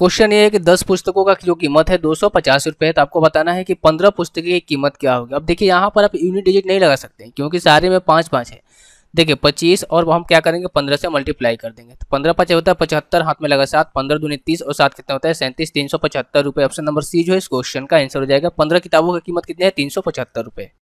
question ये है कि दस पुस्तकों का जो कीमत है दो सौ पचास रुपये तो आपको बताना है कि पंद्रह पुस्तकें की कीमत क्या होगी अब देखिए यहाँ पर आप यूनिट डिजिट नहीं लगा सकते क्योंकि सारे में पाँच पाँच है देखिए पच्चीस और हम क्या करेंगे पंद्रह से मल्टीप्लाई कर देंगे तो पंद्रह पाँच होता है पचहत्तर हाथ में लगा सात पंद्रह दूनी तीस और सात कितना होता है सैंतीस तीन सौ पचहत्तर रुपये ऑप्शन नंबर सी जो है इस क्वेश्चन का आंसर हो जाएगा पंद्रह किताबों की कीमत कितनी है तीन सौ पचहत्तर रुपये